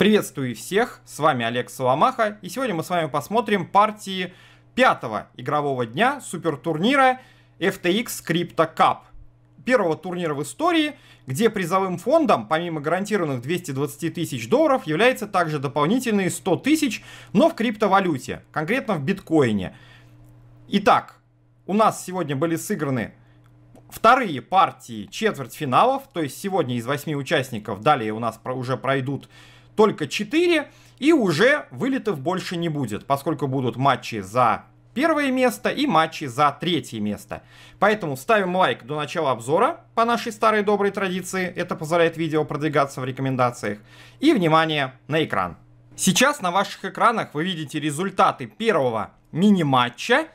Приветствую всех, с вами Олег Соломаха, и сегодня мы с вами посмотрим партии пятого игрового дня супертурнира FTX Crypto Cup. Первого турнира в истории, где призовым фондом, помимо гарантированных 220 тысяч долларов, является также дополнительные 100 тысяч, но в криптовалюте, конкретно в биткоине. Итак, у нас сегодня были сыграны вторые партии четвертьфиналов, то есть сегодня из восьми участников, далее у нас уже пройдут только 4, и уже вылетов больше не будет, поскольку будут матчи за первое место и матчи за третье место. Поэтому ставим лайк до начала обзора по нашей старой доброй традиции. Это позволяет видео продвигаться в рекомендациях. И внимание на экран. Сейчас на ваших экранах вы видите результаты первого мини-матча.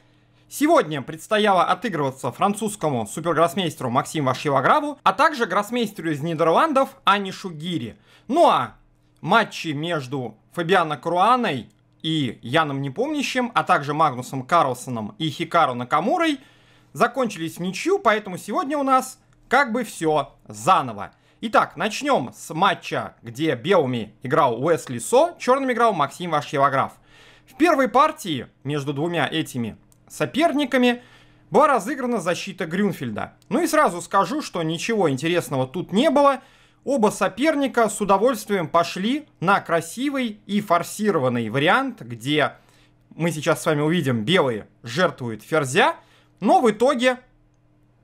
Сегодня предстояло отыгрываться французскому супергроссмейстеру Максиму Вашилограву, а также гроссмейстеру из Нидерландов Анишу Гири. Ну а матчи между Фабиано Круаной и Яном Непомнящим, а также Магнусом Карлсоном и Хикару Накамурой закончились в ничью, поэтому сегодня у нас как бы все заново. Итак, начнем с матча, где белыми играл Уэсли Со, черным играл Максим Вашьевограф. В первой партии между двумя этими соперниками была разыграна защита Грюнфельда. Ну и сразу скажу, что ничего интересного тут не было – Оба соперника с удовольствием пошли на красивый и форсированный вариант, где мы сейчас с вами увидим, белые жертвуют ферзя, но в итоге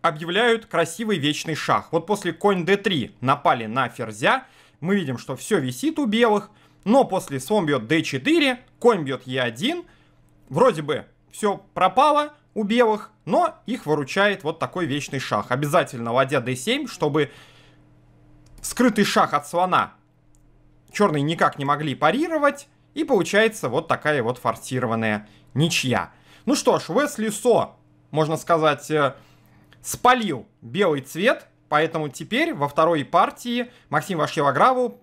объявляют красивый вечный шах. Вот после конь d3 напали на ферзя, мы видим, что все висит у белых, но после слон бьет d4, конь бьет e1, вроде бы все пропало у белых, но их выручает вот такой вечный шах. Обязательно ладья d7, чтобы скрытый шаг от слона черные никак не могли парировать. И получается вот такая вот форсированная ничья. Ну что ж, Уэсли Со, можно сказать, э, спалил белый цвет. Поэтому теперь во второй партии Максим Вашилограву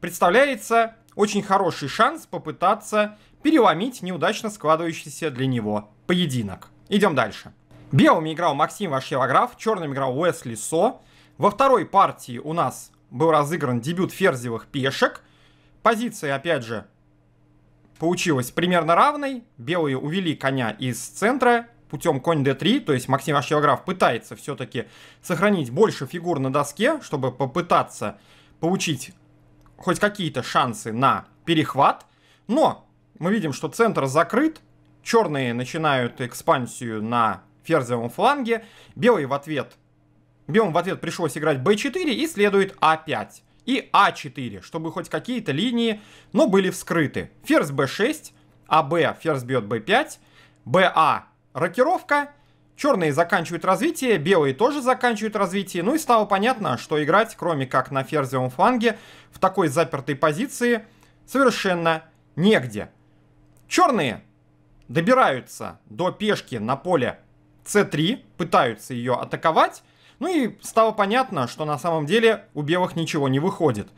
представляется очень хороший шанс попытаться переломить неудачно складывающийся для него поединок. Идем дальше. Белыми играл Максим Вашилограф, черным играл Уэсли Со. Во второй партии у нас был разыгран дебют ферзевых пешек. Позиция, опять же, получилась примерно равной. Белые увели коня из центра путем конь d3, то есть Максим Археограф пытается все-таки сохранить больше фигур на доске, чтобы попытаться получить хоть какие-то шансы на перехват. Но мы видим, что центр закрыт, черные начинают экспансию на ферзевом фланге, белые в ответ Биом в ответ пришлось играть b4 и следует a5 а и а4, чтобы хоть какие-то линии, но были вскрыты. Ферзь b6, АБ ферзь бьет b5, БА рокировка, черные заканчивают развитие, белые тоже заканчивают развитие, ну и стало понятно, что играть, кроме как на ферзевом фланге, в такой запертой позиции совершенно негде. Черные добираются до пешки на поле c3, пытаются ее атаковать, ну и стало понятно, что на самом деле у белых ничего не выходит.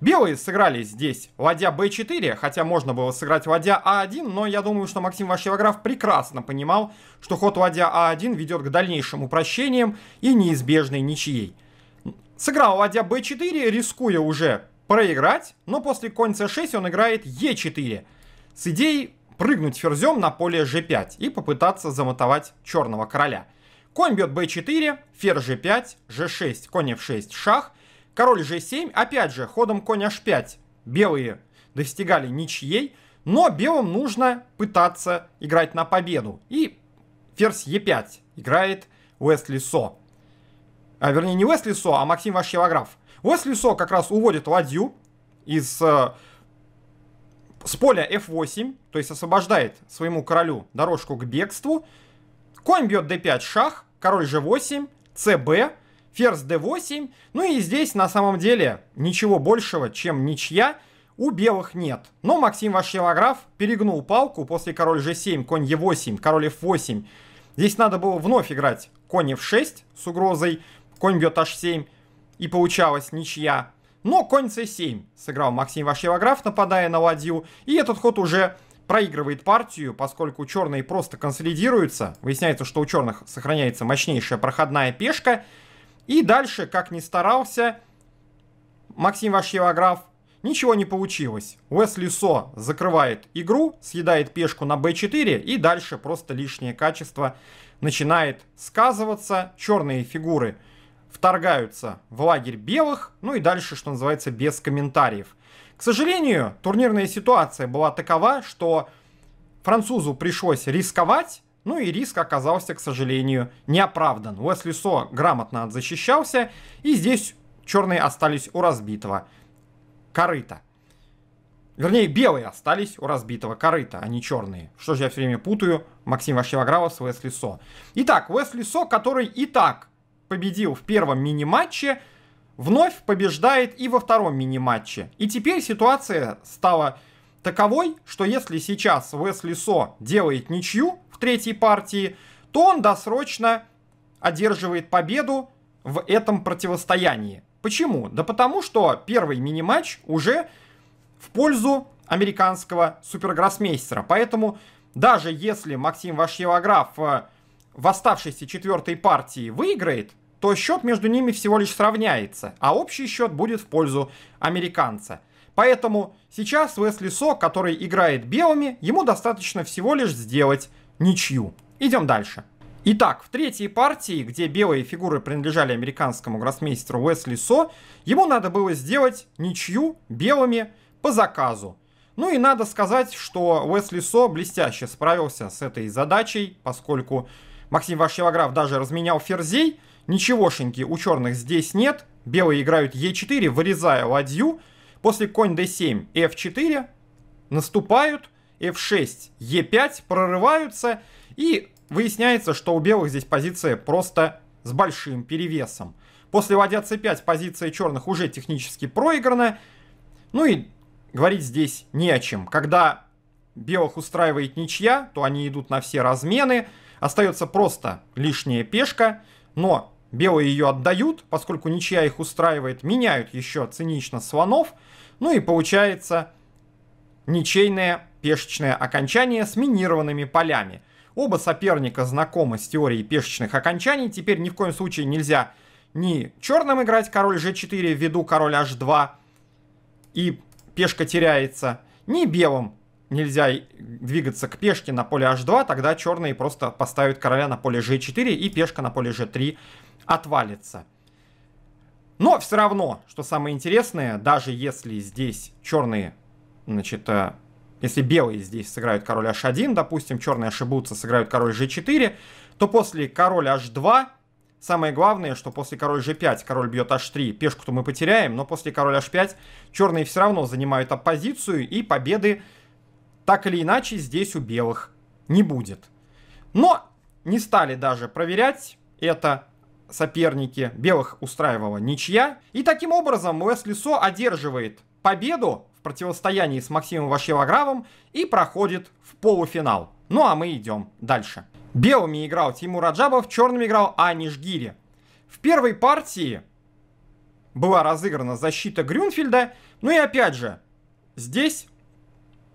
Белые сыграли здесь ладья b4, хотя можно было сыграть ладья a1, а но я думаю, что Максим Вашевограф прекрасно понимал, что ход ладья a1 а ведет к дальнейшим упрощениям и неизбежной ничьей. Сыграл ладья b4, рискуя уже проиграть, но после конь c6 он играет e4 с идеей прыгнуть ферзем на поле g5 и попытаться замотовать черного короля. Конь бьет b4, ферзь g5, g6, конь f6, шах. Король g7, опять же, ходом конь h5 белые достигали ничьей, но белым нужно пытаться играть на победу. И ферзь e5 играет Уэсли Со. А, вернее, не Уэсли Со, а Максим Вашилограф. Уэсли Со как раз уводит ладью из э, с поля f8, то есть освобождает своему королю дорожку к бегству. Конь бьет d5 шах, король g8, cb, ферзь d8. Ну и здесь на самом деле ничего большего, чем ничья, у белых нет. Но Максим Вашилограф перегнул палку после король g7, конь e8, король f8. Здесь надо было вновь играть конь f6 с угрозой, конь бьет h7, и получалась ничья. Но конь c7 сыграл Максим Вашилограф, нападая на ладью, и этот ход уже проигрывает партию, поскольку черные просто консолидируются. Выясняется, что у черных сохраняется мощнейшая проходная пешка. И дальше, как ни старался Максим Вашьевограф, ничего не получилось. Уэсли Со закрывает игру, съедает пешку на b4 и дальше просто лишнее качество начинает сказываться. Черные фигуры вторгаются в лагерь белых, ну и дальше, что называется, без комментариев. К сожалению, турнирная ситуация была такова, что французу пришлось рисковать, ну и риск оказался, к сожалению, неоправдан. Уэсли Со грамотно защищался, и здесь черные остались у разбитого корыта. Вернее, белые остались у разбитого корыта, а не черные. Что же я все время путаю? Максим Ващевоградов с Уэсли Со. Итак, Уэсли Со, который и так победил в первом мини-матче, вновь побеждает и во втором мини-матче. И теперь ситуация стала таковой, что если сейчас Уэсли Со делает ничью в третьей партии, то он досрочно одерживает победу в этом противостоянии. Почему? Да потому что первый мини-матч уже в пользу американского супергроссмейстера. Поэтому даже если Максим Вашьевограф э, в оставшейся четвертой партии выиграет, то счет между ними всего лишь сравняется, а общий счет будет в пользу американца. Поэтому сейчас Уэсли Со, который играет белыми, ему достаточно всего лишь сделать ничью. Идем дальше. Итак, в третьей партии, где белые фигуры принадлежали американскому гроссмейстеру Уэсли Со, ему надо было сделать ничью белыми по заказу. Ну и надо сказать, что Уэсли Со блестяще справился с этой задачей, поскольку Максим Вашевограф даже разменял ферзей – Ничегошеньки у черных здесь нет. Белые играют Е4, вырезая ладью. После конь d7, f4, наступают, f6, e5, прорываются. И выясняется, что у белых здесь позиция просто с большим перевесом. После ладья c5 позиция черных уже технически проиграна. Ну и говорить здесь не о чем. Когда белых устраивает ничья, то они идут на все размены. Остается просто лишняя пешка. Но Белые ее отдают, поскольку ничья их устраивает, меняют еще цинично слонов. Ну и получается ничейное пешечное окончание с минированными полями. Оба соперника знакомы с теорией пешечных окончаний. Теперь ни в коем случае нельзя ни черным играть король g4 ввиду король h2 и пешка теряется, ни белым нельзя двигаться к пешке на поле h2, тогда черные просто поставят короля на поле g4 и пешка на поле g3 отвалится. Но все равно, что самое интересное, даже если здесь черные, значит, э, если белые здесь сыграют король h1, допустим, черные ошибутся, сыграют король g4, то после король h2, самое главное, что после король g5 король бьет h3, пешку-то мы потеряем, но после король h5 черные все равно занимают оппозицию, и победы так или иначе здесь у белых не будет. Но не стали даже проверять это, соперники. Белых устраивала ничья. И таким образом Уэсли Со одерживает победу в противостоянии с Максимом Вашилогравом и проходит в полуфинал. Ну а мы идем дальше. Белыми играл Тимур Аджабов, черными играл Аниш Гири. В первой партии была разыграна защита Грюнфельда. Ну и опять же, здесь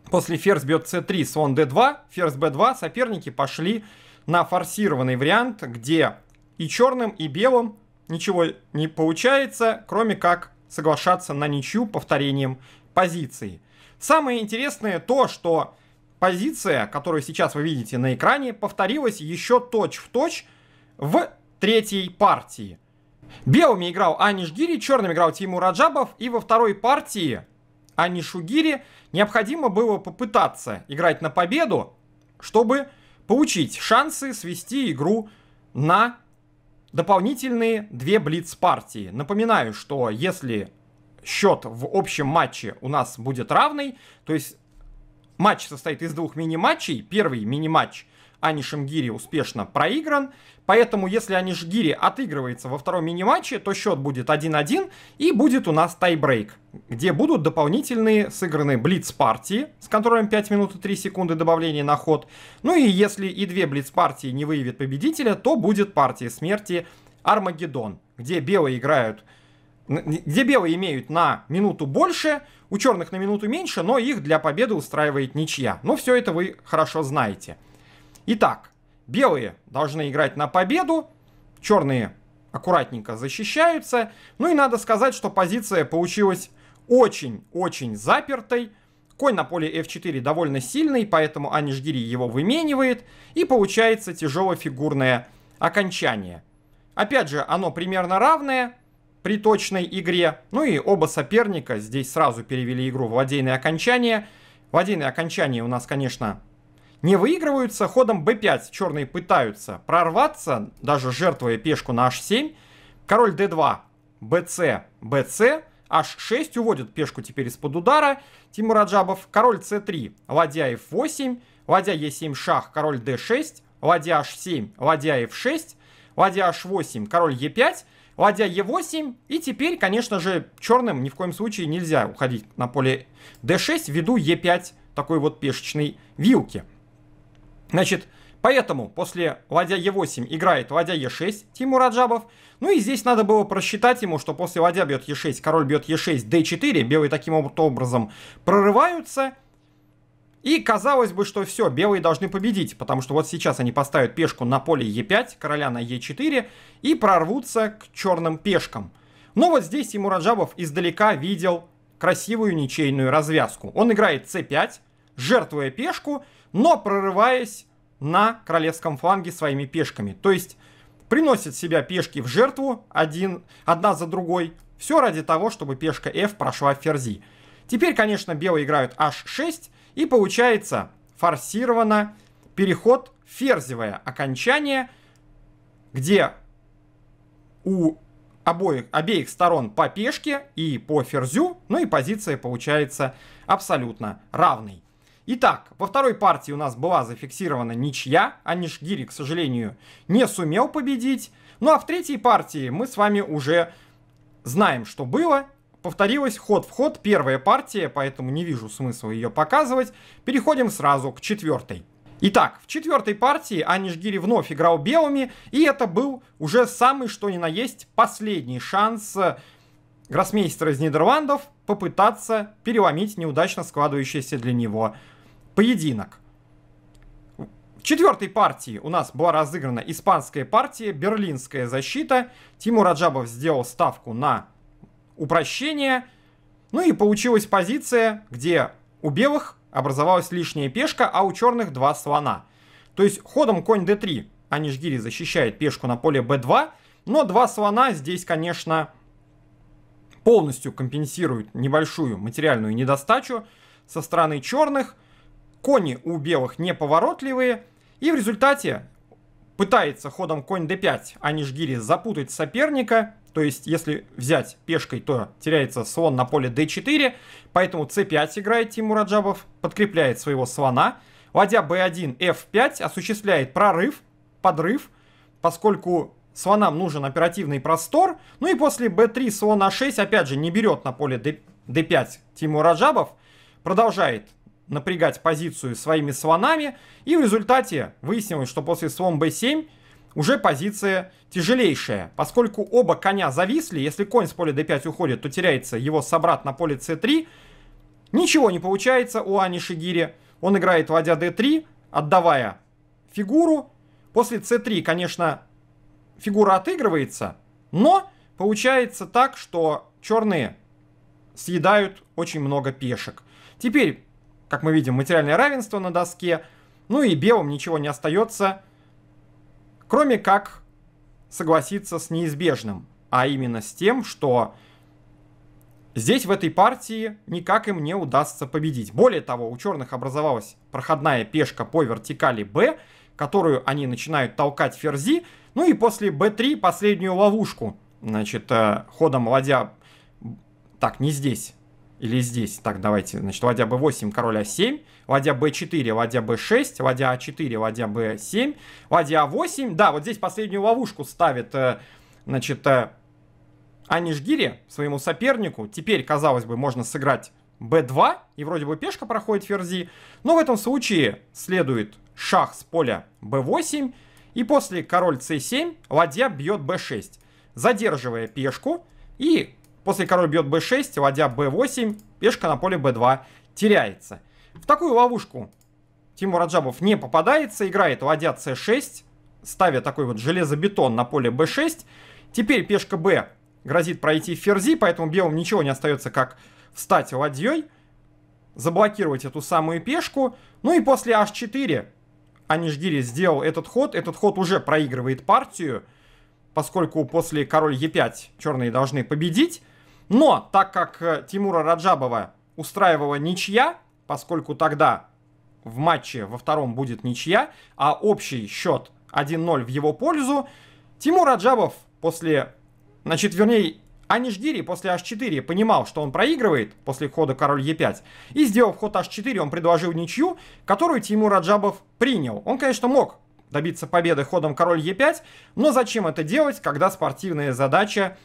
после ферзь бьет c3, слон d2, ферзь b2, соперники пошли на форсированный вариант, где и черным, и белым ничего не получается, кроме как соглашаться на ничью повторением позиции. Самое интересное то, что позиция, которую сейчас вы видите на экране, повторилась еще точь-в-точь в, третьей партии. Белыми играл Аниш Гири, черным играл Тимур Раджабов, и во второй партии Анишу Гири необходимо было попытаться играть на победу, чтобы получить шансы свести игру на дополнительные две блиц-партии. Напоминаю, что если счет в общем матче у нас будет равный, то есть матч состоит из двух мини-матчей, первый мини-матч Ани успешно проигран. Поэтому, если Ани отыгрывается во втором мини-матче, то счет будет 1-1 и будет у нас тайбрейк, где будут дополнительные сыгранные блиц-партии с контролем 5 минут и 3 секунды добавления на ход. Ну и если и две блиц-партии не выявят победителя, то будет партия смерти Армагеддон, где белые играют где белые имеют на минуту больше, у черных на минуту меньше, но их для победы устраивает ничья. Но ну, все это вы хорошо знаете. Итак, белые должны играть на победу, черные аккуратненько защищаются. Ну и надо сказать, что позиция получилась очень-очень запертой. Конь на поле f4 довольно сильный, поэтому Анишгири его выменивает. И получается тяжелофигурное окончание. Опять же, оно примерно равное при точной игре. Ну и оба соперника здесь сразу перевели игру в владейное окончание. Владейное окончание у нас, конечно, не выигрываются. Ходом b5 черные пытаются прорваться, даже жертвуя пешку на h7. Король d2, bc, bc, h6 уводит пешку теперь из-под удара. Тимур Аджабов, король c3, ладья f8, ладья e7 шах, король d6, ладья h7, ладья f6, ладья h8, король e5, ладья e8. И теперь, конечно же, черным ни в коем случае нельзя уходить на поле d6 ввиду e5 такой вот пешечной вилки. Значит, поэтому после ладья Е8 играет ладья Е6 Тимур Аджабов. Ну и здесь надо было просчитать ему, что после ладья бьет Е6, король бьет Е6, d4, белые таким образом прорываются. И казалось бы, что все, белые должны победить, потому что вот сейчас они поставят пешку на поле Е5, короля на Е4 и прорвутся к черным пешкам. Но вот здесь Тимур Аджабов издалека видел красивую ничейную развязку. Он играет c5, жертвуя пешку, но прорываясь на королевском фланге своими пешками. То есть приносит себя пешки в жертву один, одна за другой. Все ради того, чтобы пешка f прошла в ферзи. Теперь, конечно, белые играют h6, и получается форсировано переход ферзевое окончание, где у обоих, обеих сторон по пешке и по ферзю, ну и позиция получается абсолютно равной. Итак, во второй партии у нас была зафиксирована ничья. Анишгири, к сожалению, не сумел победить. Ну а в третьей партии мы с вами уже знаем, что было. Повторилось ход в ход первая партия, поэтому не вижу смысла ее показывать. Переходим сразу к четвертой. Итак, в четвертой партии Анишгири вновь играл белыми, и это был уже самый что ни на есть последний шанс э, гроссмейстера из Нидерландов попытаться переломить неудачно складывающееся для него поединок. В четвертой партии у нас была разыграна испанская партия, берлинская защита. Тимур Раджабов сделал ставку на упрощение. Ну и получилась позиция, где у белых образовалась лишняя пешка, а у черных два слона. То есть ходом конь d3 Анишгири защищает пешку на поле b2, но два слона здесь, конечно, полностью компенсируют небольшую материальную недостачу со стороны черных – Кони у белых неповоротливые. И в результате пытается ходом конь d5, а не жгири, запутать соперника. То есть, если взять пешкой, то теряется слон на поле d4. Поэтому c5 играет Тимур Аджабов, подкрепляет своего слона. Ладья b1, f5 осуществляет прорыв, подрыв, поскольку слонам нужен оперативный простор. Ну и после b3 слон а6, опять же, не берет на поле d5 Тимур Аджабов. Продолжает напрягать позицию своими слонами, и в результате выяснилось, что после слон b7 уже позиция тяжелейшая, поскольку оба коня зависли, если конь с поля d5 уходит, то теряется его собрат на поле c3, ничего не получается у Ани Шигири, он играет ладья d3, отдавая фигуру, после c3, конечно, фигура отыгрывается, но получается так, что черные съедают очень много пешек. Теперь как мы видим, материальное равенство на доске. Ну и белым ничего не остается, кроме как согласиться с неизбежным, а именно с тем, что здесь в этой партии никак им не удастся победить. Более того, у черных образовалась проходная пешка по вертикали b, которую они начинают толкать ферзи, ну и после b3 последнюю ловушку, значит, э, ходом ладья... Так, не здесь или здесь. Так, давайте, значит, ладья b8, король а7, ладья b4, ладья b6, ладья а4, ладья b7, ладья а8. Да, вот здесь последнюю ловушку ставит, э, значит, э, Анишгири своему сопернику. Теперь, казалось бы, можно сыграть b2, и вроде бы пешка проходит ферзи, но в этом случае следует шах с поля b8, и после король c7 ладья бьет b6, задерживая пешку, и После король бьет b6, ладья b8, пешка на поле b2 теряется. В такую ловушку Тимур Аджабов не попадается, играет ладья c6, ставя такой вот железобетон на поле b6. Теперь пешка b грозит пройти ферзи, поэтому белым ничего не остается, как встать ладьей, заблокировать эту самую пешку. Ну и после h4 Анишгири сделал этот ход. Этот ход уже проигрывает партию, поскольку после король e5 черные должны победить. Но так как э, Тимура Раджабова устраивала ничья, поскольку тогда в матче во втором будет ничья, а общий счет 1-0 в его пользу, Тимур Раджабов после, значит, вернее, Анишгири после h4 понимал, что он проигрывает после хода король e5, и сделав ход h4, он предложил ничью, которую Тимур Раджабов принял. Он, конечно, мог добиться победы ходом король e5, но зачем это делать, когда спортивная задача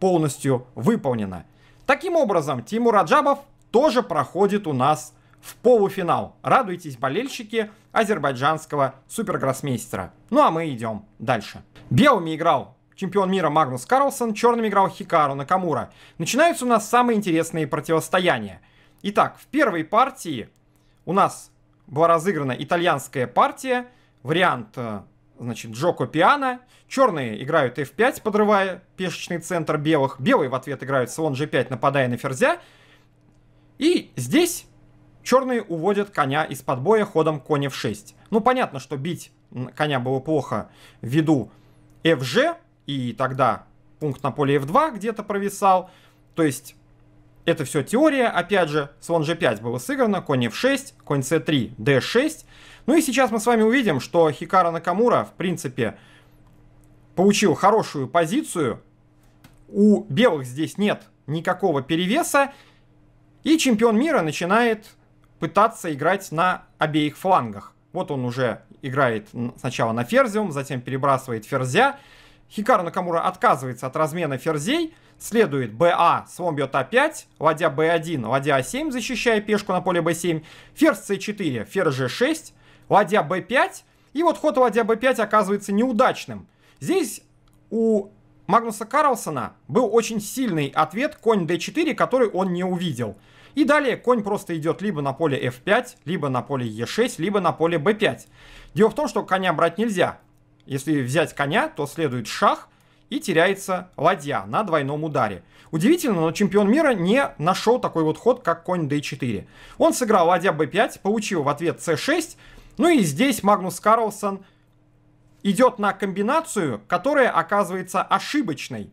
полностью выполнена. Таким образом, Тимур Аджабов тоже проходит у нас в полуфинал. Радуйтесь, болельщики азербайджанского супергроссмейстера. Ну а мы идем дальше. Белыми играл чемпион мира Магнус Карлсон, черными играл Хикару Накамура. Начинаются у нас самые интересные противостояния. Итак, в первой партии у нас была разыграна итальянская партия, вариант э, значит, Джоко Пиано. Черные играют f5, подрывая пешечный центр белых. Белые в ответ играют слон g5, нападая на ферзя. И здесь черные уводят коня из-под боя ходом коня f6. Ну, понятно, что бить коня было плохо ввиду fg, и тогда пункт на поле f2 где-то провисал. То есть это все теория, опять же, слон g5 было сыграно, конь f6, конь c3, d6, ну и сейчас мы с вами увидим, что Хикара Накамура, в принципе, получил хорошую позицию. У белых здесь нет никакого перевеса. И чемпион мира начинает пытаться играть на обеих флангах. Вот он уже играет сначала на ферзиум, затем перебрасывает ферзя. Хикару Накамура отказывается от размена ферзей. Следует БА, слон бьет А5, ладья Б1, ладья А7, защищая пешку на поле Б7. Ферзь С4, ферзь Ж6 ладья b5. И вот ход ладья b5 оказывается неудачным. Здесь у Магнуса Карлсона был очень сильный ответ конь d4, который он не увидел. И далее конь просто идет либо на поле f5, либо на поле e6, либо на поле b5. Дело в том, что коня брать нельзя. Если взять коня, то следует шах, и теряется ладья на двойном ударе. Удивительно, но чемпион мира не нашел такой вот ход, как конь d4. Он сыграл ладья b5, получил в ответ c6, ну и здесь Магнус Карлсон идет на комбинацию, которая оказывается ошибочной.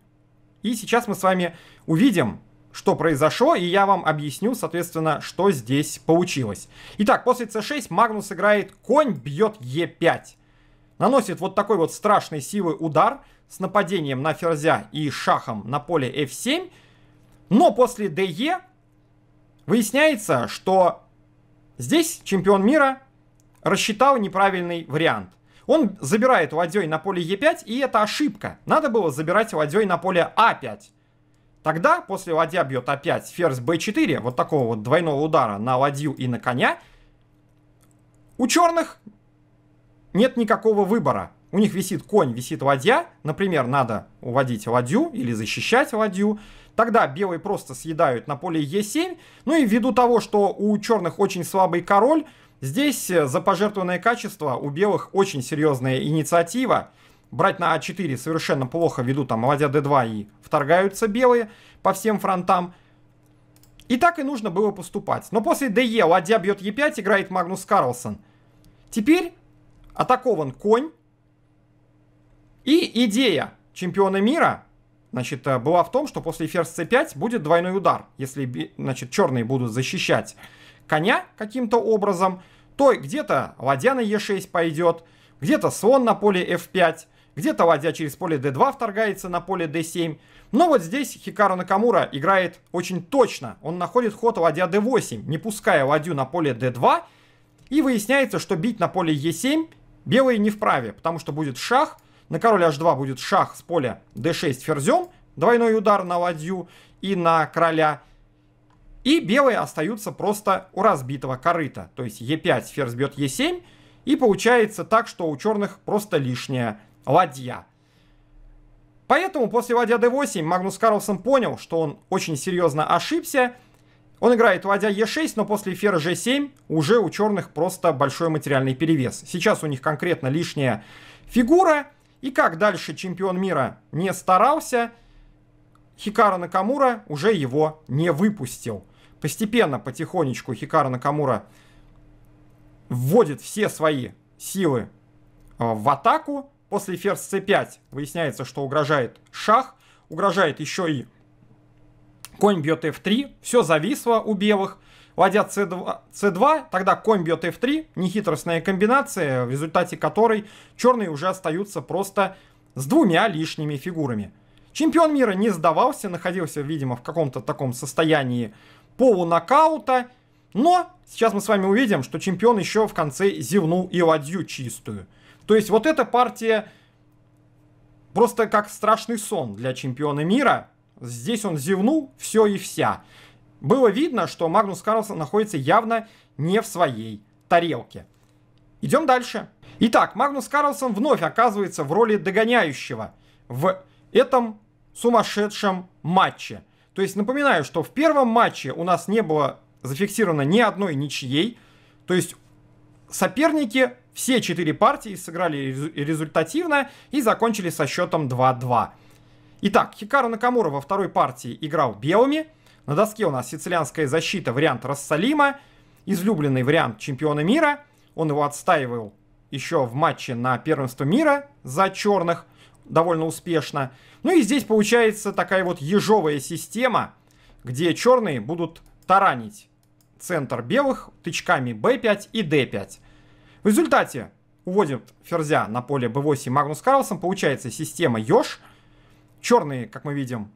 И сейчас мы с вами увидим, что произошло, и я вам объясню, соответственно, что здесь получилось. Итак, после c6 Магнус играет конь, бьет e5. Наносит вот такой вот страшной силы удар с нападением на ферзя и шахом на поле f7. Но после de выясняется, что здесь чемпион мира рассчитал неправильный вариант. Он забирает ладьей на поле Е5, и это ошибка. Надо было забирать ладьей на поле А5. Тогда после ладья бьет опять а ферзь b4, вот такого вот двойного удара на ладью и на коня. У черных нет никакого выбора. У них висит конь, висит ладья. Например, надо уводить ладью или защищать ладью. Тогда белые просто съедают на поле e7. Ну и ввиду того, что у черных очень слабый король, Здесь э, за пожертвованное качество у белых очень серьезная инициатива. Брать на А4 совершенно плохо ввиду там ладья d2 и вторгаются белые по всем фронтам. И так и нужно было поступать. Но после ДЕ ладья бьет Е5, играет Магнус Карлсон. Теперь атакован конь. И идея чемпиона мира значит, э, была в том, что после ферзь c5 будет двойной удар, если значит, черные будут защищать коня каким-то образом, то где-то ладья на Е6 пойдет, где-то слон на поле F5, где-то ладья через поле d2 вторгается на поле d7. Но вот здесь Хикару Накамура играет очень точно. Он находит ход ладья d8, не пуская ладью на поле d2. И выясняется, что бить на поле е 7 белые не вправе, потому что будет шах. На король h2 будет шах с поля d6 ферзем, двойной удар на ладью и на короля. И белые остаются просто у разбитого корыта. То есть Е5 ферзь бьет Е7. И получается так, что у черных просто лишняя ладья. Поэтому после ладья d8 Магнус Карлсон понял, что он очень серьезно ошибся. Он играет ладья e6, но после фера g7 уже у черных просто большой материальный перевес. Сейчас у них конкретно лишняя фигура. И как дальше чемпион мира не старался, Хикара Накамура уже его не выпустил. Постепенно, потихонечку Хикару Накамура вводит все свои силы э, в атаку. После ферзь c5 выясняется, что угрожает шах, угрожает еще и конь бьет f3, все зависло у белых. Ладья c2, c2, тогда конь бьет f3, нехитростная комбинация, в результате которой черные уже остаются просто с двумя лишними фигурами. Чемпион мира не сдавался, находился, видимо, в каком-то таком состоянии полунокаута. Но сейчас мы с вами увидим, что чемпион еще в конце зевнул и ладью чистую. То есть вот эта партия просто как страшный сон для чемпиона мира. Здесь он зевнул все и вся. Было видно, что Магнус Карлсон находится явно не в своей тарелке. Идем дальше. Итак, Магнус Карлсон вновь оказывается в роли догоняющего в этом сумасшедшем матче – то есть напоминаю, что в первом матче у нас не было зафиксировано ни одной ничьей. То есть соперники все четыре партии сыграли результативно и закончили со счетом 2-2. Итак, Хикару Накамура во второй партии играл белыми. На доске у нас сицилианская защита, вариант Рассалима, излюбленный вариант чемпиона мира. Он его отстаивал еще в матче на первенство мира за черных довольно успешно. Ну и здесь получается такая вот ежовая система, где черные будут таранить центр белых тычками b5 и d5. В результате уводит ферзя на поле b8 Магнус Карлсон. Получается система еж. Черные, как мы видим,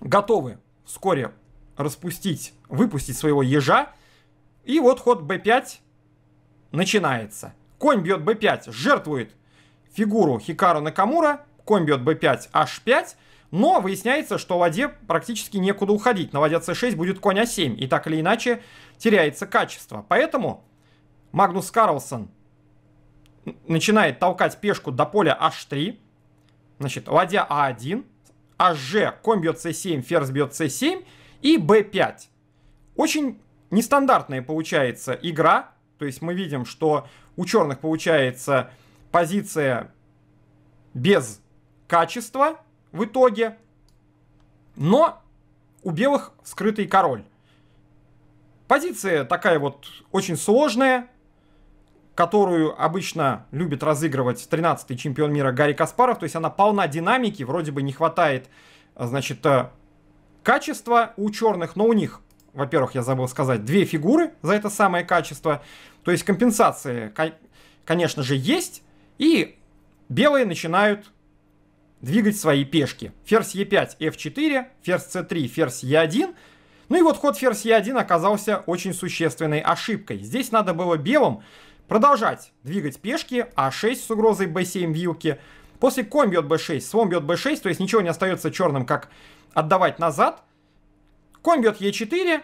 готовы вскоре распустить, выпустить своего ежа. И вот ход b5 начинается. Конь бьет b5, жертвует фигуру Хикару Накамура, комби от b5, h5, но выясняется, что ладье практически некуда уходить. На ладья c6 будет конь а7, и так или иначе теряется качество. Поэтому Магнус Карлсон начинает толкать пешку до поля h3, значит, ладья а1, hg, конь бьет c7, ферзь бьет c7 и b5. Очень нестандартная получается игра, то есть мы видим, что у черных получается позиция без качества в итоге, но у белых скрытый король. Позиция такая вот очень сложная, которую обычно любит разыгрывать 13-й чемпион мира Гарри Каспаров. То есть она полна динамики, вроде бы не хватает, значит, э, качества у черных, но у них, во-первых, я забыл сказать, две фигуры за это самое качество. То есть компенсация, конечно же, есть, и белые начинают двигать свои пешки. Ферзь Е5, F4, ферзь c 3 ферзь Е1. Ну и вот ход ферзь Е1 оказался очень существенной ошибкой. Здесь надо было белым продолжать двигать пешки, А6 с угрозой b7 вилки. После конь бьет b6, слон бьет b6, то есть ничего не остается черным, как отдавать назад. Конь бьет e4,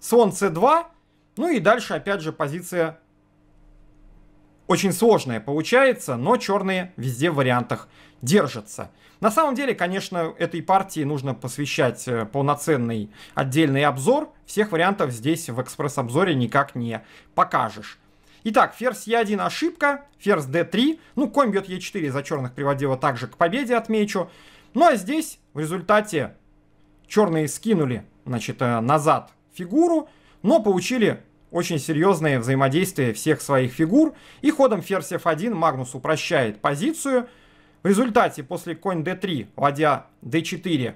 слон c2, ну и дальше опять же позиция очень сложное получается, но черные везде в вариантах держатся. На самом деле, конечно, этой партии нужно посвящать э, полноценный отдельный обзор. Всех вариантов здесь в экспресс-обзоре никак не покажешь. Итак, ферзь Е1 ошибка, ферзь d3. Ну, конь бьет Е4 за черных приводило также к победе, отмечу. Ну, а здесь в результате черные скинули, значит, э, назад фигуру, но получили очень серьезное взаимодействие всех своих фигур. И ходом ферзь f1 Магнус упрощает позицию. В результате после конь d3, ладья d4,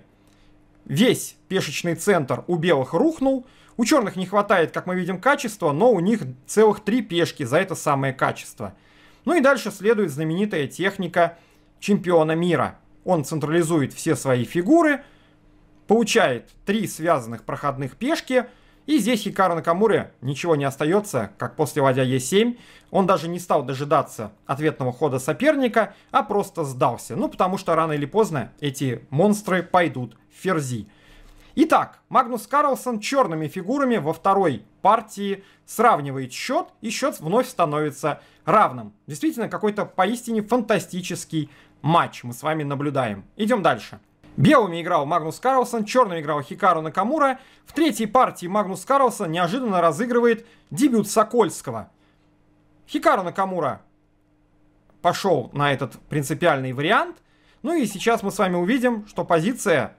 весь пешечный центр у белых рухнул. У черных не хватает, как мы видим, качества, но у них целых три пешки за это самое качество. Ну и дальше следует знаменитая техника чемпиона мира. Он централизует все свои фигуры, получает три связанных проходных пешки – и здесь Хикару Накамуре ничего не остается, как после ладья Е7. Он даже не стал дожидаться ответного хода соперника, а просто сдался. Ну, потому что рано или поздно эти монстры пойдут в ферзи. Итак, Магнус Карлсон черными фигурами во второй партии сравнивает счет, и счет вновь становится равным. Действительно, какой-то поистине фантастический матч мы с вами наблюдаем. Идем дальше. Белыми играл Магнус Карлсон, черным играл Хикару Накамура. В третьей партии Магнус Карлсон неожиданно разыгрывает дебют Сокольского. Хикару Накамура пошел на этот принципиальный вариант. Ну и сейчас мы с вами увидим, что позиция,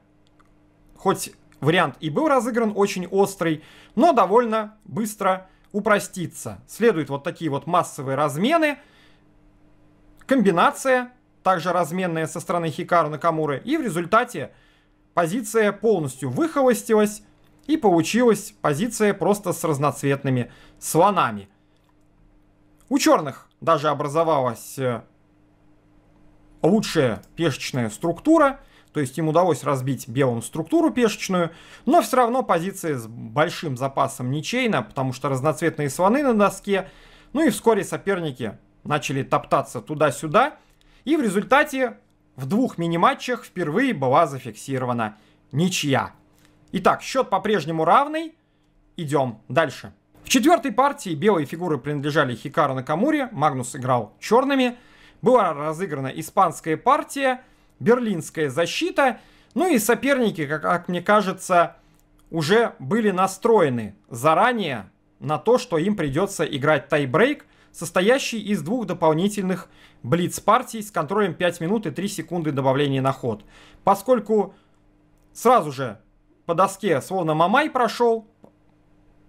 хоть вариант и был разыгран очень острый, но довольно быстро упростится. Следуют вот такие вот массовые размены, комбинация, также разменная со стороны Хикару Накамуры. И в результате позиция полностью выхолостилась. И получилась позиция просто с разноцветными слонами. У черных даже образовалась э, лучшая пешечная структура. То есть им удалось разбить белым структуру пешечную. Но все равно позиция с большим запасом ничейна, потому что разноцветные слоны на доске. Ну и вскоре соперники начали топтаться туда-сюда. И в результате в двух мини-матчах впервые была зафиксирована ничья. Итак, счет по-прежнему равный. Идем дальше. В четвертой партии белые фигуры принадлежали Хикару Накамуре, Магнус играл черными. Была разыграна испанская партия, берлинская защита. Ну и соперники, как, как мне кажется, уже были настроены заранее на то, что им придется играть тайбрейк состоящий из двух дополнительных блиц-партий с контролем 5 минут и 3 секунды добавления на ход. Поскольку сразу же по доске словно Мамай прошел,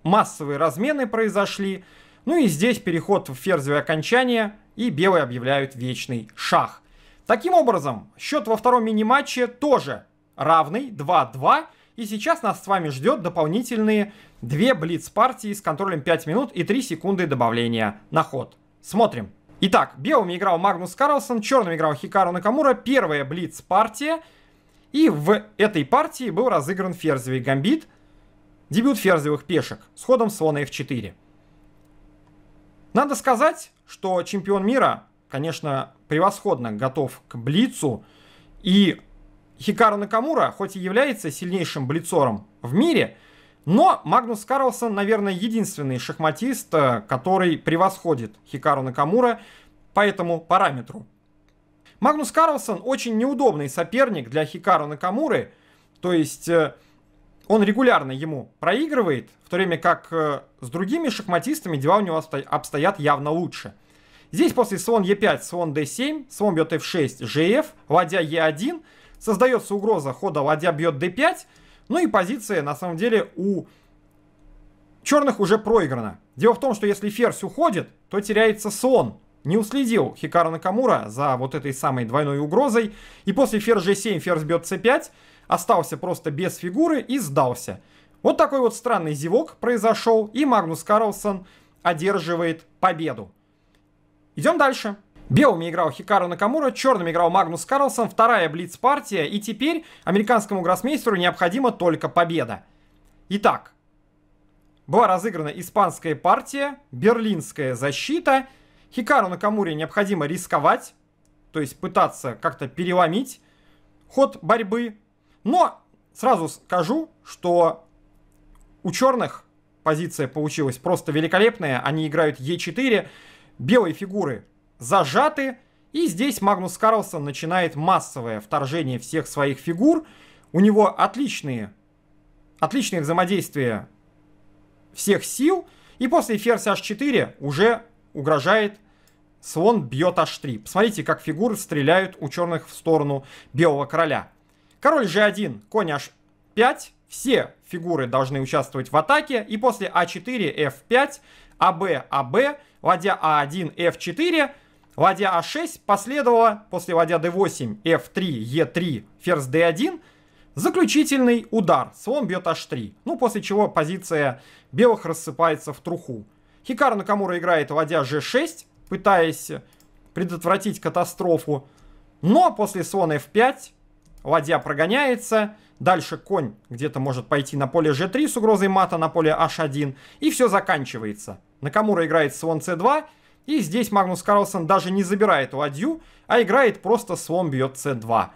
массовые размены произошли, ну и здесь переход в ферзевое окончание, и белые объявляют вечный шах. Таким образом, счет во втором мини-матче тоже равный 2-2, и сейчас нас с вами ждет дополнительные две блиц-партии с контролем 5 минут и 3 секунды добавления на ход. Смотрим. Итак, белыми играл Магнус Карлсон, черным играл Хикару Накамура. Первая блиц-партия. И в этой партии был разыгран ферзевый гамбит. Дебют ферзевых пешек с ходом слона f4. Надо сказать, что чемпион мира, конечно, превосходно готов к блицу. И Хикару Накамура, хоть и является сильнейшим блицором в мире, но Магнус Карлсон, наверное, единственный шахматист, э, который превосходит Хикару Накамура по этому параметру. Магнус Карлсон очень неудобный соперник для Хикару Накамуры, то есть э, он регулярно ему проигрывает, в то время как э, с другими шахматистами дела у него обстоят явно лучше. Здесь после слон Е5, слон d7, слон бьет f6, gf, ладья Е1, Создается угроза хода ладья бьет d5. Ну и позиция, на самом деле, у черных уже проиграна. Дело в том, что если ферзь уходит, то теряется слон. Не уследил Хикара Накамура за вот этой самой двойной угрозой. И после ферзь g7, ферзь бьет c5, остался просто без фигуры и сдался. Вот такой вот странный зевок произошел, и Магнус Карлсон одерживает победу. Идем дальше. Белыми играл Хикару Накамура, черными играл Магнус Карлсон, вторая блиц-партия, и теперь американскому гроссмейстеру необходима только победа. Итак, была разыграна испанская партия, берлинская защита. Хикару Накамуре необходимо рисковать, то есть пытаться как-то переломить ход борьбы. Но сразу скажу, что у черных позиция получилась просто великолепная. Они играют Е4, белые фигуры зажаты. И здесь Магнус Карлсон начинает массовое вторжение всех своих фигур. У него отличные, отличные взаимодействия всех сил. И после ферзь h4 уже угрожает слон бьет h3. Посмотрите, как фигуры стреляют у черных в сторону белого короля. Король g1, конь h5. Все фигуры должны участвовать в атаке. И после а4, f5, аб, аб, ладья а1, f4, Ладья А6 последовало после ладья д 8 ф 3 е 3 ферзь d1. Заключительный удар. Слон бьет h3. Ну, после чего позиция белых рассыпается в труху. Хикару Накамура играет ладья g6, пытаясь предотвратить катастрофу. Но после слона f5 ладья прогоняется. Дальше конь где-то может пойти на поле g3 с угрозой мата на поле h1. И все заканчивается. Накамура играет слон c2. И здесь Магнус Карлсон даже не забирает ладью, а играет просто слон бьет c2.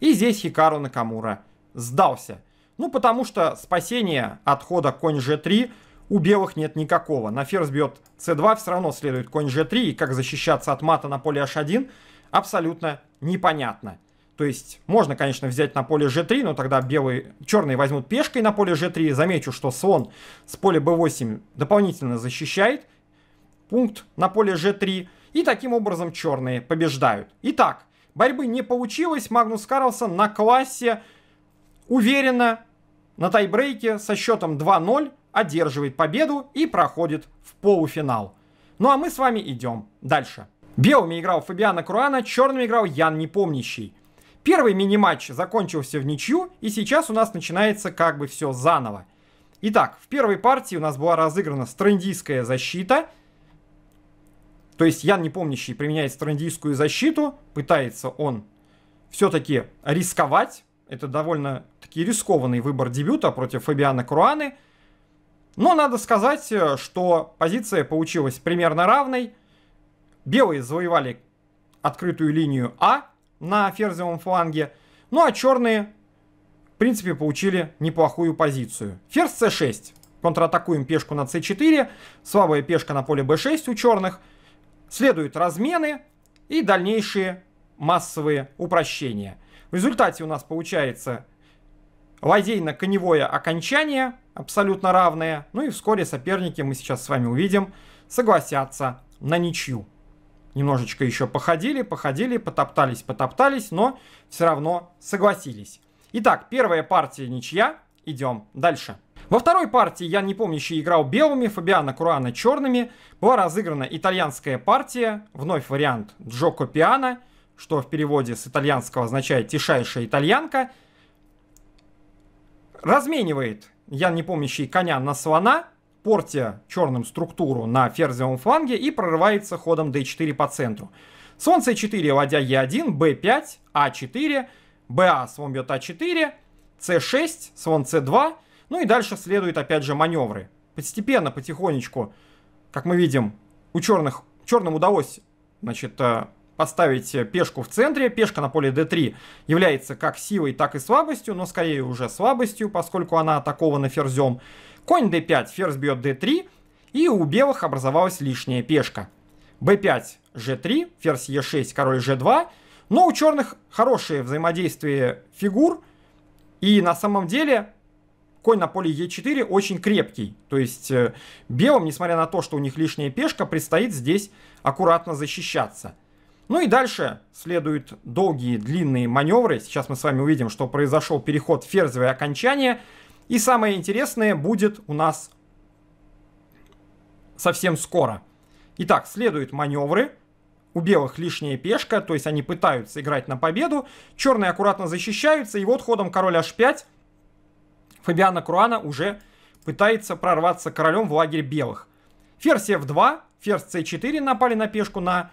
И здесь Хикару Накамура сдался. Ну, потому что спасения от хода конь g3 у белых нет никакого. На ферзь бьет c2, все равно следует конь g3, и как защищаться от мата на поле h1 абсолютно непонятно. То есть можно, конечно, взять на поле g3, но тогда белые, черные возьмут пешкой на поле g3. Замечу, что слон с поля b8 дополнительно защищает, пункт на поле G3, и таким образом черные побеждают. Итак, борьбы не получилось, Магнус Карлсон на классе уверенно на тайбрейке со счетом 2-0 одерживает победу и проходит в полуфинал. Ну а мы с вами идем дальше. Белыми играл Фабиана Круана, черными играл Ян Непомнящий. Первый мини-матч закончился в ничью, и сейчас у нас начинается как бы все заново. Итак, в первой партии у нас была разыграна стрендийская защита, то есть Ян не помнящий применяет страндийскую защиту, пытается он все-таки рисковать. Это довольно-таки рискованный выбор дебюта против Фабиана Круаны. Но надо сказать, э, что позиция получилась примерно равной. Белые завоевали открытую линию А на ферзевом фланге. Ну а черные, в принципе, получили неплохую позицию. Ферзь с 6 Контратакуем пешку на с 4 Слабая пешка на поле b6 у черных – Следуют размены и дальнейшие массовые упрощения. В результате у нас получается ладейно-коневое окончание, абсолютно равное. Ну и вскоре соперники, мы сейчас с вами увидим, согласятся на ничью. Немножечко еще походили, походили, потоптались, потоптались, но все равно согласились. Итак, первая партия ничья. Идем дальше. Во второй партии я Ян Непомнящий играл белыми, Фабиана Круана черными. Была разыграна итальянская партия, вновь вариант Джоко Пиано, что в переводе с итальянского означает «тишайшая итальянка». Разменивает я не помнящий коня на слона, портя черным структуру на ферзевом фланге и прорывается ходом d4 по центру. Слон c4, ладья e1, b5, a4, ба слон бьет a4, а c6, слон c2, ну и дальше следуют опять же маневры. Постепенно, потихонечку, как мы видим, у черных, черным удалось, значит, э, поставить пешку в центре. Пешка на поле d3 является как силой, так и слабостью, но скорее уже слабостью, поскольку она атакована ферзем. Конь d5, ферзь бьет d3, и у белых образовалась лишняя пешка. b5, g3, ферзь e6, король g2. Но у черных хорошее взаимодействие фигур, и на самом деле конь на поле Е4 очень крепкий. То есть э, белым, несмотря на то, что у них лишняя пешка, предстоит здесь аккуратно защищаться. Ну и дальше следуют долгие длинные маневры. Сейчас мы с вами увидим, что произошел переход в ферзевое окончание. И самое интересное будет у нас совсем скоро. Итак, следуют маневры. У белых лишняя пешка, то есть они пытаются играть на победу. Черные аккуратно защищаются, и вот ходом король h5 Фабиана Круана уже пытается прорваться королем в лагерь белых. Ферзь f2, ферзь c4 напали на пешку на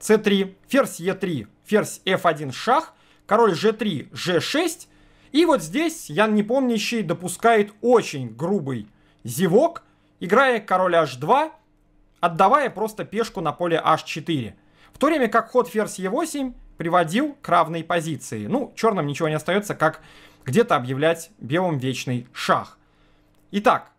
c3, ферзь e3, ферзь f1 шах, король g3, g6. И вот здесь Ян Непомнящий допускает очень грубый зевок, играя король h2, отдавая просто пешку на поле h4. В то время как ход ферзь e8 приводил к равной позиции. Ну, черным ничего не остается, как где-то объявлять белым вечный шах. Итак,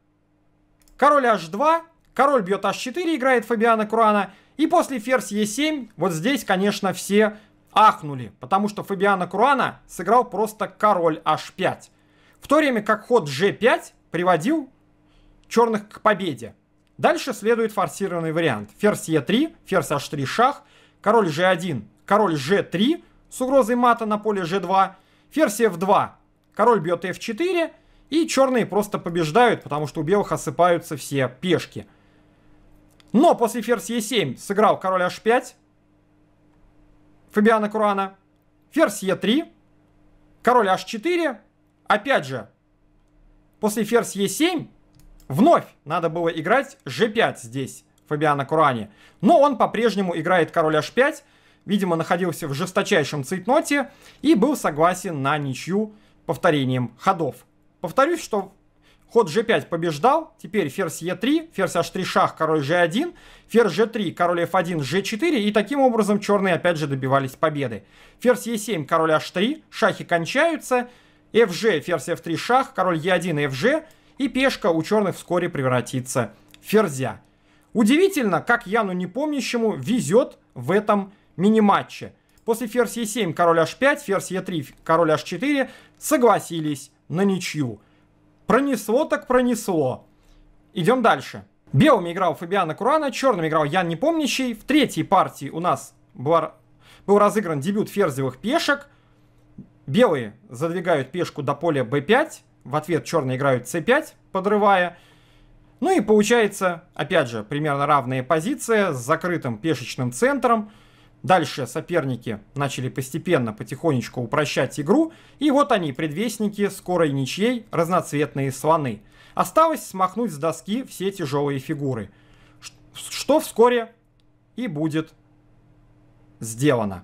король h2, король бьет h4, играет Фабиана Курана, и после ферзь e7, вот здесь, конечно, все ахнули, потому что Фабиана Курана сыграл просто король h5. В то время как ход g5 приводил черных к победе. Дальше следует форсированный вариант. Ферзь e3, ферзь h3 шах, король g1, король g3 с угрозой мата на поле g2, ферзь f2, король бьет f4, и черные просто побеждают, потому что у белых осыпаются все пешки. Но после ферзь e7 сыграл король h5 Фабиана Круана, ферзь e3, король h4, опять же, после ферзь e7 вновь надо было играть g5 здесь, Фабиана Курани. Но он по-прежнему играет король h5, видимо, находился в жесточайшем цейтноте и был согласен на ничью повторением ходов. Повторюсь, что ход g5 побеждал, теперь ферзь e3, ферзь h3 шах, король g1, ферзь g3, король f1, g4, и таким образом черные опять же добивались победы. Ферзь e7, король h3, шахи кончаются, fg, ферзь f3 шах, король e1, fg, и пешка у черных вскоре превратится в ферзя. Удивительно, как Яну Непомнящему везет в этом мини-матче. После ферзь e7, король h5, ферзь e3, король h4, согласились на ничью. Пронесло так пронесло. Идем дальше. Белыми играл Фабиана Курана, черным играл Ян Непомнящий. В третьей партии у нас была, был разыгран дебют ферзевых пешек. Белые задвигают пешку до поля b5, в ответ черные играют c5, подрывая. Ну и получается, опять же, примерно равная позиция с закрытым пешечным центром. Дальше соперники начали постепенно, потихонечку упрощать игру, и вот они, предвестники скорой ничьей, разноцветные слоны. Осталось смахнуть с доски все тяжелые фигуры, что вскоре и будет сделано.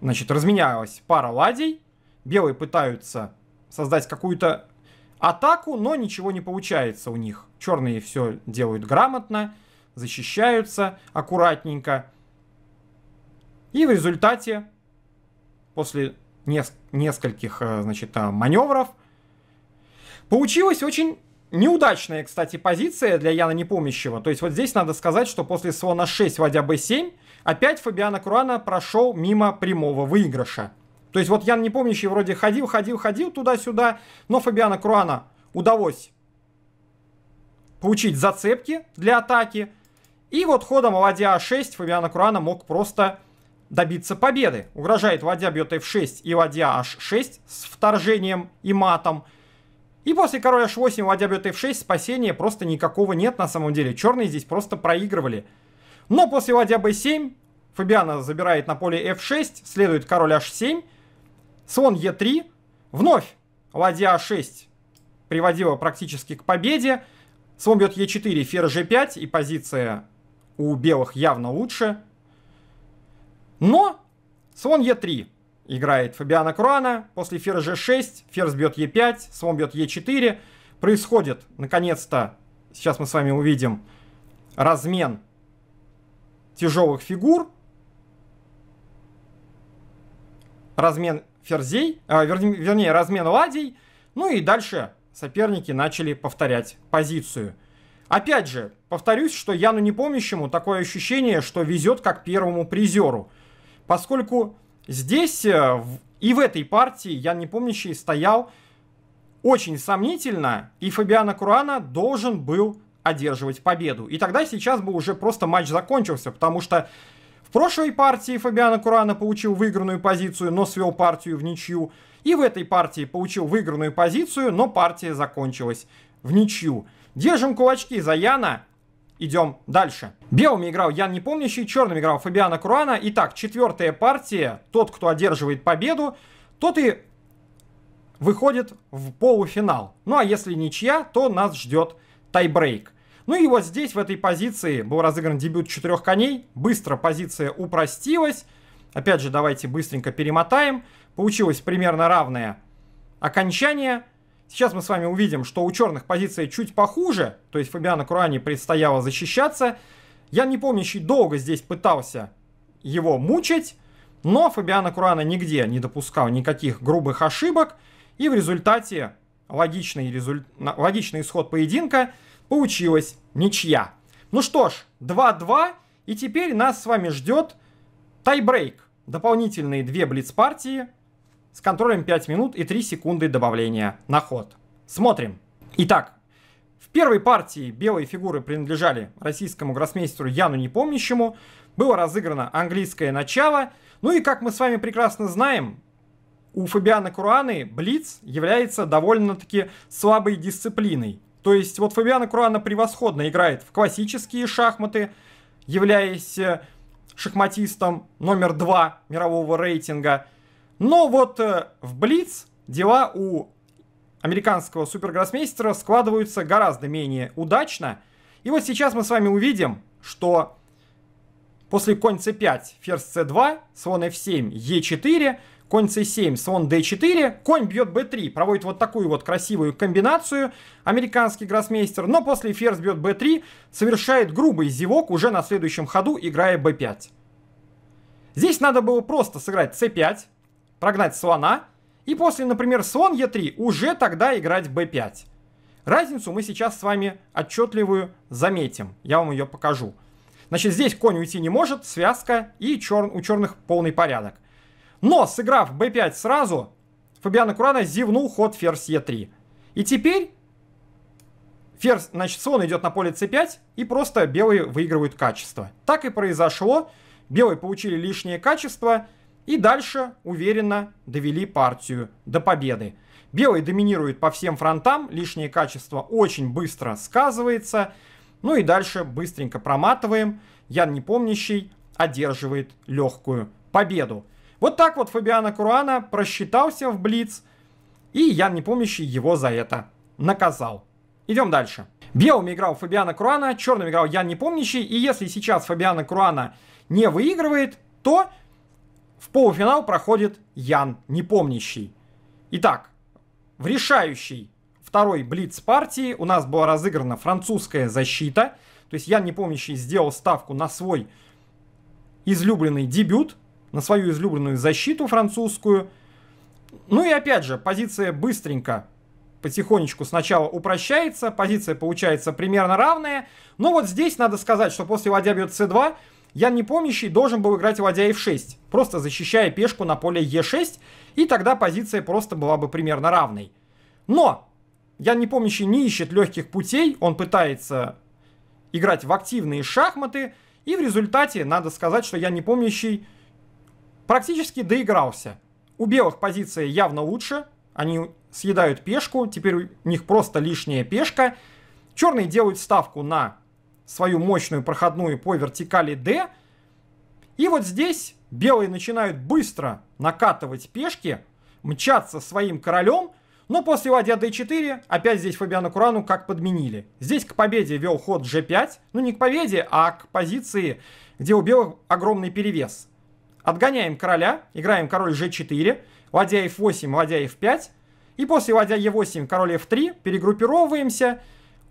Значит, разменялась пара ладей, белые пытаются создать какую-то атаку, но ничего не получается у них. Черные все делают грамотно, защищаются аккуратненько, и в результате, после неск- нескольких, э, значит, маневров, получилась очень Неудачная, кстати, позиция для Яна Непомнящего. То есть вот здесь надо сказать, что после слона 6, водя b7, опять Фабиана Круана прошел мимо прямого выигрыша. То есть вот Ян Непомнящий вроде ходил, ходил, ходил туда-сюда, но Фабиана Круана удалось получить зацепки для атаки. И вот ходом ладья а6 Фабиана Круана мог просто добиться победы. Угрожает ладья бьет f6 и ладья h6 с вторжением и матом. И после короля h8 ладья бьет f6 спасения просто никакого нет на самом деле. Черные здесь просто проигрывали. Но после ладья b7 Фабиана забирает на поле f6, следует король h7, слон e3, вновь ладья h6 приводила практически к победе, слон бьет e4, ферзь g5 и позиция у белых явно лучше, но слон Е3 играет Фабиана Круана. После фера G6, ферзь бьет Е5, слон бьет Е4. Происходит, наконец-то, сейчас мы с вами увидим, размен тяжелых фигур. Размен ферзей, э, вернее, размен ладей. Ну и дальше соперники начали повторять позицию. Опять же, повторюсь, что Яну Непомнящему такое ощущение, что везет как первому призеру – Поскольку здесь э, и в этой партии я не помнящий стоял очень сомнительно, и Фабиана Курана должен был одерживать победу. И тогда сейчас бы уже просто матч закончился, потому что в прошлой партии Фабиана Курана получил выигранную позицию, но свел партию в ничью. И в этой партии получил выигранную позицию, но партия закончилась в ничью. Держим кулачки за Яна идем дальше. Белыми играл Ян Непомнящий, черным играл Фабиана Круана. Итак, четвертая партия, тот, кто одерживает победу, тот и выходит в полуфинал. Ну а если ничья, то нас ждет тайбрейк. Ну и вот здесь, в этой позиции, был разыгран дебют четырех коней. Быстро позиция упростилась. Опять же, давайте быстренько перемотаем. Получилось примерно равное окончание – Сейчас мы с вами увидим, что у черных позиция чуть похуже, то есть Фабиано Курани предстояло защищаться. Я не помню, Непомнящий долго здесь пытался его мучить, но Фабиано Курана нигде не допускал никаких грубых ошибок, и в результате логичный, результ... логичный исход поединка получилась ничья. Ну что ж, 2-2, и теперь нас с вами ждет тайбрейк. Дополнительные две блиц-партии, с контролем 5 минут и 3 секунды добавления на ход. Смотрим. Итак, в первой партии белые фигуры принадлежали российскому гроссмейстеру Яну Непомнящему. Было разыграно английское начало. Ну и, как мы с вами прекрасно знаем, у Фабиана Круаны блиц является довольно-таки слабой дисциплиной. То есть вот Фабиана Круана превосходно играет в классические шахматы, являясь э, шахматистом номер два мирового рейтинга – но вот э, в Блиц дела у американского супергроссмейстера складываются гораздо менее удачно. И вот сейчас мы с вами увидим, что после конь c5, ферзь c2, слон f7, e4, конь c7, слон d4, конь бьет b3, проводит вот такую вот красивую комбинацию американский гроссмейстер, но после ферзь бьет b3 совершает грубый зевок уже на следующем ходу, играя b5. Здесь надо было просто сыграть c5, прогнать слона, и после, например, слон Е3 уже тогда играть Б5. Разницу мы сейчас с вами отчетливую заметим, я вам ее покажу. Значит, здесь конь уйти не может, связка, и чер... у черных полный порядок. Но, сыграв б 5 сразу, Фабиано Курана зевнул ход ферзь е 3 И теперь ферзь, значит, слон идет на поле c5, и просто белые выигрывают качество. Так и произошло. Белые получили лишнее качество, и дальше уверенно довели партию до победы. Белый доминирует по всем фронтам, лишнее качество очень быстро сказывается. Ну и дальше быстренько проматываем. Ян Непомнящий одерживает легкую победу. Вот так вот Фабиана Круана просчитался в Блиц, и Ян Непомнящий его за это наказал. Идем дальше. Белым играл Фабиана Круана, черным играл Ян Непомнящий, и если сейчас Фабиана Круана не выигрывает, то в полуфинал проходит Ян Непомнящий. Итак, в решающей второй блиц партии у нас была разыграна французская защита. То есть Ян Непомнящий сделал ставку на свой излюбленный дебют, на свою излюбленную защиту французскую. Ну и опять же, позиция быстренько потихонечку сначала упрощается, позиция получается примерно равная. Но вот здесь надо сказать, что после ладья бьет c2 Ян Непомнящий должен был играть ладья f6, просто защищая пешку на поле e6, и тогда позиция просто была бы примерно равной. Но Ян Непомнящий не ищет легких путей, он пытается играть в активные шахматы, и в результате надо сказать, что Ян Непомнящий практически доигрался. У белых позиция явно лучше, они съедают пешку, теперь у них просто лишняя пешка. Черные делают ставку на свою мощную проходную по вертикали D. И вот здесь белые начинают быстро накатывать пешки, мчаться своим королем, но после ладья d4 опять здесь Фабиана Курану как подменили. Здесь к победе вел ход g5, ну не к победе, а к позиции, где у белых огромный перевес. Отгоняем короля, играем король g4, ладья f8, ладья f5, и после ладья e8, король f3, перегруппировываемся.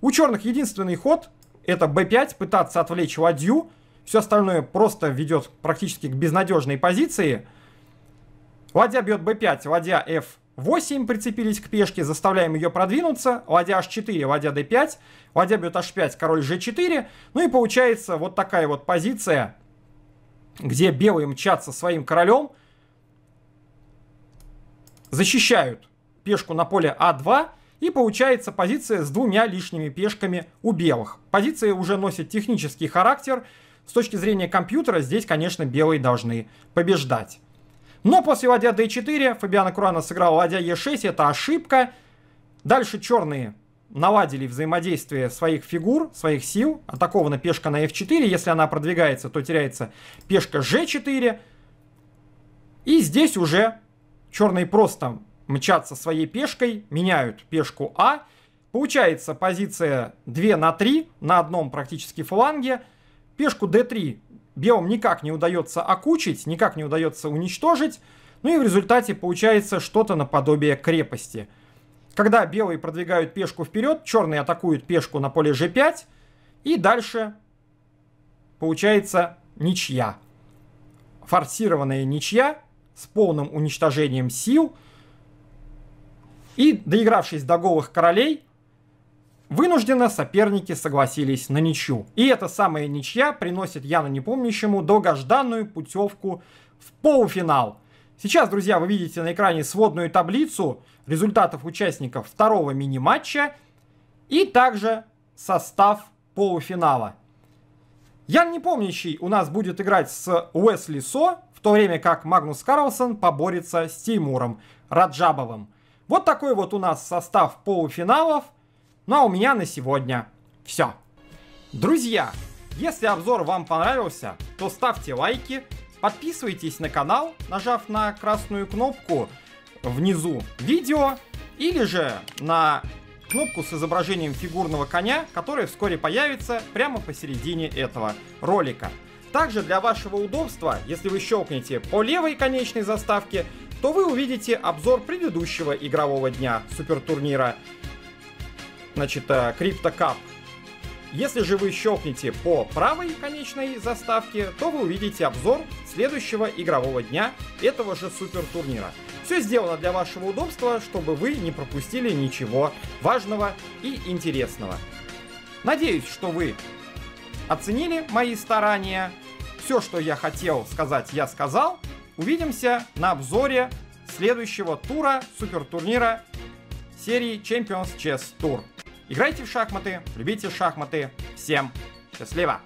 У черных единственный ход это b5, пытаться отвлечь ладью. Все остальное просто ведет практически к безнадежной позиции. Ладья бьет b5, ладья f8 прицепились к пешке, заставляем ее продвинуться. Ладья h4, ладья d5, ладья бьет h5, король g4. Ну и получается вот такая вот позиция, где белые мчатся своим королем, защищают пешку на поле а2, и получается позиция с двумя лишними пешками у белых. Позиция уже носит технический характер. С точки зрения компьютера здесь, конечно, белые должны побеждать. Но после ладья d4 Фабиана Курана сыграл ладья e6, это ошибка. Дальше черные наладили взаимодействие своих фигур, своих сил. Атакована пешка на f4, если она продвигается, то теряется пешка g4. И здесь уже черные просто мчатся своей пешкой, меняют пешку А. Получается позиция 2 на 3 на одном практически фланге. Пешку d3 белым никак не удается окучить, никак не удается уничтожить. Ну и в результате получается что-то наподобие крепости. Когда белые продвигают пешку вперед, черные атакуют пешку на поле g5. И дальше получается ничья. Форсированная ничья с полным уничтожением сил – и, доигравшись до голых королей, вынужденно соперники согласились на ничью. И эта самая ничья приносит Яну Непомнящему долгожданную путевку в полуфинал. Сейчас, друзья, вы видите на экране сводную таблицу результатов участников второго мини-матча и также состав полуфинала. Ян Непомнящий у нас будет играть с Уэсли Со, в то время как Магнус Карлсон поборется с Тимуром Раджабовым. Вот такой вот у нас состав полуфиналов. Ну а у меня на сегодня все. Друзья, если обзор вам понравился, то ставьте лайки, подписывайтесь на канал, нажав на красную кнопку внизу видео, или же на кнопку с изображением фигурного коня, которая вскоре появится прямо посередине этого ролика. Также для вашего удобства, если вы щелкнете по левой конечной заставке, то вы увидите обзор предыдущего игрового дня супертурнира, значит, Крипто э, Кап. Если же вы щелкните по правой конечной заставке, то вы увидите обзор следующего игрового дня этого же супертурнира. Все сделано для вашего удобства, чтобы вы не пропустили ничего важного и интересного. Надеюсь, что вы оценили мои старания. Все, что я хотел сказать, я сказал. Увидимся на обзоре следующего тура супертурнира серии Champions Chess Tour. Играйте в шахматы, любите шахматы. Всем счастливо!